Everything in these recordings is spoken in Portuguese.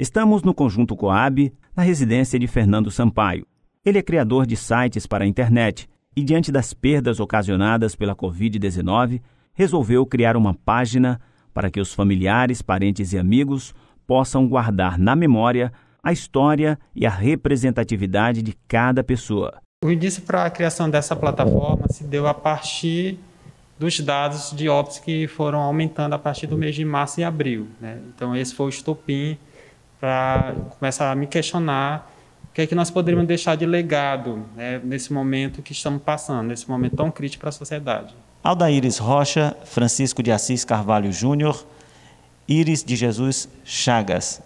Estamos no Conjunto Coab, na residência de Fernando Sampaio. Ele é criador de sites para a internet e, diante das perdas ocasionadas pela Covid-19, resolveu criar uma página para que os familiares, parentes e amigos possam guardar na memória a história e a representatividade de cada pessoa. O início para a criação dessa plataforma se deu a partir dos dados de óbitos que foram aumentando a partir do mês de março e abril. Né? Então, esse foi o estopim para começar a me questionar o que é que nós poderíamos deixar de legado né, nesse momento que estamos passando, nesse momento tão crítico para a sociedade. Aldaíris Rocha, Francisco de Assis Carvalho Júnior, Íris de Jesus Chagas,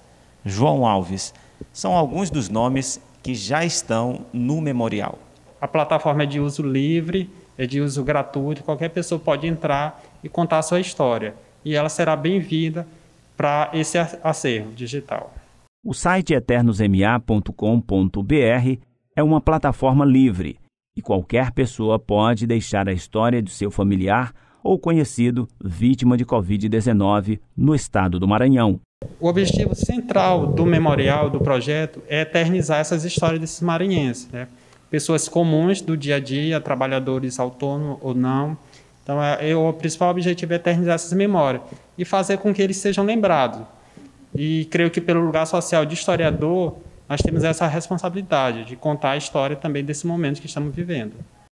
João Alves, são alguns dos nomes que já estão no memorial. A plataforma é de uso livre, é de uso gratuito, qualquer pessoa pode entrar e contar a sua história. E ela será bem-vinda para esse acervo digital. O site eternosma.com.br é uma plataforma livre e qualquer pessoa pode deixar a história de seu familiar ou conhecido vítima de Covid-19 no estado do Maranhão. O objetivo central do memorial, do projeto, é eternizar essas histórias desses maranhenses, né? pessoas comuns do dia a dia, trabalhadores autônomos ou não. Então, é, é, o principal objetivo é eternizar essas memórias e fazer com que eles sejam lembrados. E creio que pelo lugar social de historiador, nós temos essa responsabilidade de contar a história também desse momento que estamos vivendo.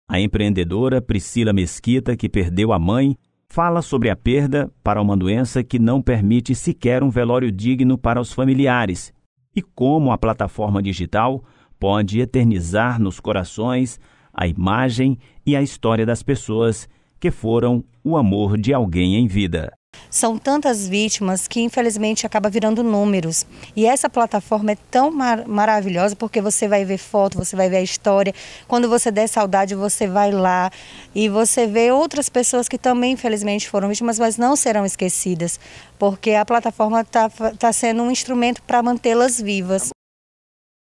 A empreendedora Priscila Mesquita, que perdeu a mãe, fala sobre a perda para uma doença que não permite sequer um velório digno para os familiares e como a plataforma digital pode eternizar nos corações a imagem e a história das pessoas que foram o amor de alguém em vida. São tantas vítimas que infelizmente acaba virando números. E essa plataforma é tão mar maravilhosa porque você vai ver foto, você vai ver a história. Quando você der saudade, você vai lá e você vê outras pessoas que também infelizmente foram vítimas, mas não serão esquecidas, porque a plataforma está tá sendo um instrumento para mantê-las vivas.